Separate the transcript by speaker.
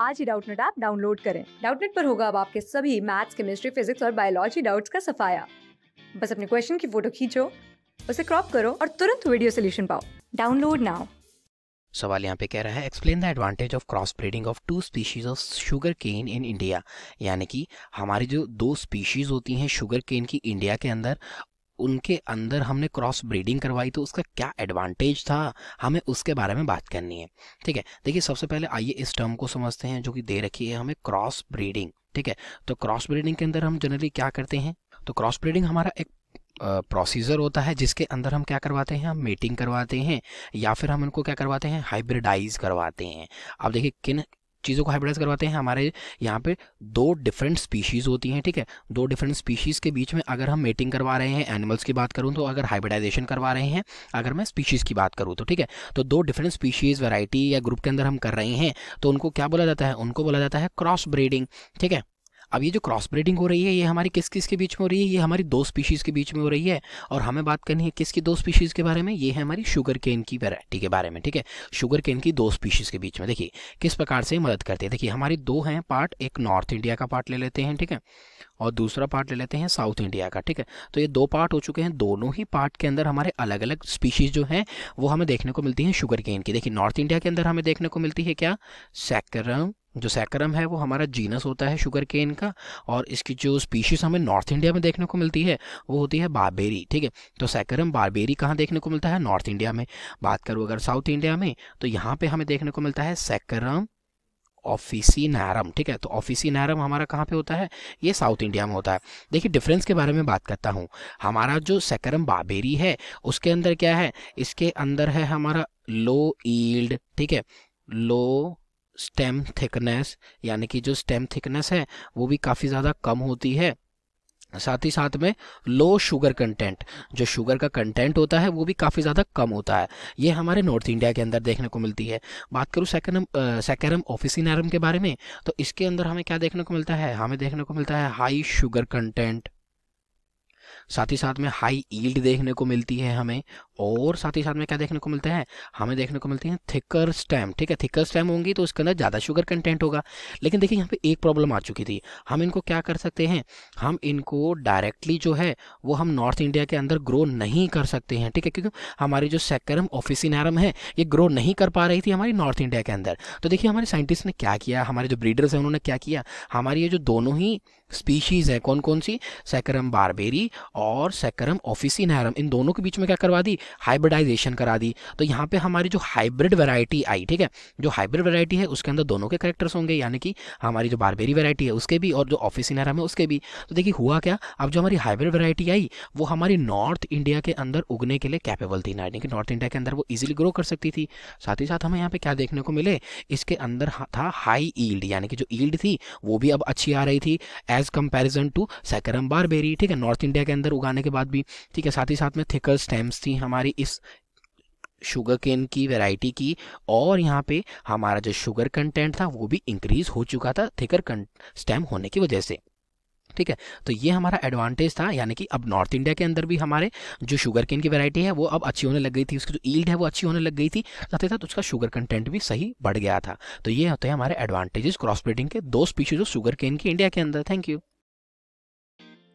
Speaker 1: आज ही Doubtnut app download करें डाउटनेट पर होगा अब आपके सभी मैथ्स केमिस्ट्री फिजिक्स और बायोलॉजी डाउट्स का सफाया बस अपने क्वेश्चन की फोटो खींचो उसे क्रॉप करो और तुरंत वीडियो सोल्यूशन पाओ डाउनलोड नाउ
Speaker 2: सवाल यहाँ पे कह रहा है explain the advantage of cross breeding of two species of sugarcane in India यानी कि हमारी जो दो स्पीशीज होती हैं शुगर केन की इंडिया के अंदर उनके अंदर हमने क्रॉस ब्रीडिंग करवाई तो उसका क्या एडवांटेज था हमें उसके बारे में बात करनी है ठीक है देखिए सबसे पहले आइए इस टर्म को समझते हैं जो कि दे रखी है हमें क्रॉस ब्रीडिंग ठीक है तो क्रॉस ब्रीडिंग के अंदर हम जनरली क्या करते हैं तो क्रॉस ब्रीडिंग हमारा एक प्रोसीजर होता है जिसके अंदर हम क्या करवाते हैं हम मेटिंग करवाते हैं या फिर हम उनको क्या करवाते हैं हाइब्रिडाइज करवाते हैं अब देखिए किन चीज़ों को हाइब्रिडाइज करवाते हैं हमारे यहाँ पे दो डिफरेंट स्पीशीज़ होती हैं ठीक है दो डिफरेंट स्पीशीज़ के बीच में अगर हम मेटिंग करवा रहे हैं एनिमल्स की बात करूँ तो अगर हाइब्रिडाइजेशन करवा रहे हैं अगर मैं स्पीशीज़ की बात करूँ तो ठीक है तो दो डिफरेंट स्पीशीज़ वैरायटी या ग्रुप के अंदर हम कर रहे हैं तो उनको क्या बोला जाता है उनको बोला जाता है क्रॉस ब्रीडिंग ठीक है अब ये जो क्रॉस ब्रीडिंग हो रही है ये हमारी किस किस के बीच में हो रही है ये हमारी दो स्पीशीज़ के बीच में हो रही है और हमें बात करनी है किसकी दो स्पीशीज़ के बारे में ये है हमारी शुगर केन की वैरायटी के बारे में ठीक है शुगर केन की दो स्पीशीज़ के बीच में देखिए किस प्रकार से मदद करती है देखिए हमारी दो हैं पार्ट एक नॉर्थ इंडिया का पार्ट ले लेते हैं ठीक है और दूसरा पार्ट ले लेते हैं साउथ इंडिया का ठीक है तो ये दो पार्ट हो चुके हैं दोनों ही पार्ट के अंदर हमारे अलग अलग स्पीशीज़ जो हैं वो हमें देखने को मिलती हैं शुगर केन की देखिए नॉर्थ इंडिया के अंदर हमें देखने को मिलती है क्या सैकरम जो सैकरम है वो हमारा जीनस होता है शुगर केन का और इसकी जो स्पीशीज़ हमें नॉर्थ इंडिया में देखने को मिलती है वो होती है बारबेरी ठीक है तो सैक्रम बारबेरी कहाँ देखने को मिलता है नॉर्थ इंडिया में बात करूँ अगर साउथ इंडिया में तो यहाँ पे हमें देखने को मिलता है सैकरम ऑफिसी नैरम ठीक है तो ऑफिसी नैरम हमारा कहाँ पे होता है ये साउथ इंडिया में होता है देखिए डिफरेंस के बारे में बात करता हूँ हमारा जो सेकरम बाबेरी है उसके अंदर क्या है इसके अंदर है हमारा लो ईल्ड ठीक है लो स्टेम थिकनेस यानी कि जो स्टेम थिकनेस है वो भी काफ़ी ज़्यादा कम होती है साथ ही साथ में लो शुगर कंटेंट जो शुगर का कंटेंट होता है वो भी काफ़ी ज़्यादा कम होता है ये हमारे नॉर्थ इंडिया के अंदर देखने को मिलती है बात करूँ सेकरम सेकेरम ऑफिसिनरम के बारे में तो इसके अंदर हमें क्या देखने को मिलता है हमें देखने को मिलता है हाई शुगर कंटेंट साथ ही साथ में हाई ईल्ड देखने को मिलती है हमें और साथ ही साथ में क्या देखने को मिलता है हमें देखने को मिलती है थिकर स्टैम ठीक है थिकर स्टैम होंगी तो उसके अंदर ज़्यादा शुगर कंटेंट होगा लेकिन देखिए यहाँ पे एक प्रॉब्लम आ चुकी थी हम इनको क्या कर सकते हैं हम इनको डायरेक्टली जो है वो हम नॉर्थ इंडिया के अंदर ग्रो नहीं कर सकते हैं ठीक है क्योंकि हमारी जो सेकरम ऑफिसिनारम है ये ग्रो नहीं कर पा रही थी हमारी नॉर्थ इंडिया के अंदर तो देखिए हमारे साइंटिस्ट ने क्या किया हमारे जो ब्रीडर्स हैं उन्होंने क्या किया हमारी ये जो दोनों ही स्पीशीज़ हैं कौन कौन सी सेकरम बारबेरी और सैकरम ऑफिसिन हैरम इन दोनों के बीच में क्या करवा दी हाइब्रिडाइजेशन करा दी तो यहाँ पे हमारी जो हाइब्रिड वैरायटी आई ठीक है जो हाइब्रिड वैरायटी है उसके अंदर दोनों के करेक्टर्स होंगे यानी कि हमारी जो बारबेरी वैरायटी है उसके भी और जो ऑफिसिन हैरम है उसके भी तो देखिए हुआ क्या अब जो हमारी हाइब्रिड वैरायटी आई वो हमारी नॉर्थ इंडिया के अंदर उगने के लिए कैपेबल थी यानी कि नॉर्थ इंडिया के अंदर वो ईजिली ग्रो कर सकती थी साथ ही साथ हमें यहाँ पर क्या देखने को मिले इसके अंदर था हाई ईल्ड यानी कि जो ईल्ड थी वो भी अब अच्छी आ रही थी as comparison to Saccharum barberi ठीक है नॉर्थ इंडिया के अंदर अंदर उगाने के बाद भी ठीक है साथ ही साथ में थिकर स्टेम्स थी हमारी इस शुगर केन की वैरायटी की और यहाँ पे हमारा जो शुगर कंटेंट था वो भी इंक्रीज हो चुका था थिकर स्टेम होने की वजह से ठीक है तो ये हमारा एडवांटेज था यानी कि अब नॉर्थ इंडिया के अंदर भी हमारे जो शुगर केन की वैरायटी है वो अब अच्छी होने लग गई थी उसकी जो ईल्ड है वो अच्छी होने लग गई थी साथ ही साथ उसका शुगर कंटेंट भी सही बढ़ गया था तो ये होते हैं हमारे एडवांटेजेस क्रॉस ब्रीडिंग के दो स्पीशीज ऑफ शुगर केन की इंडिया के अंदर थैंक यू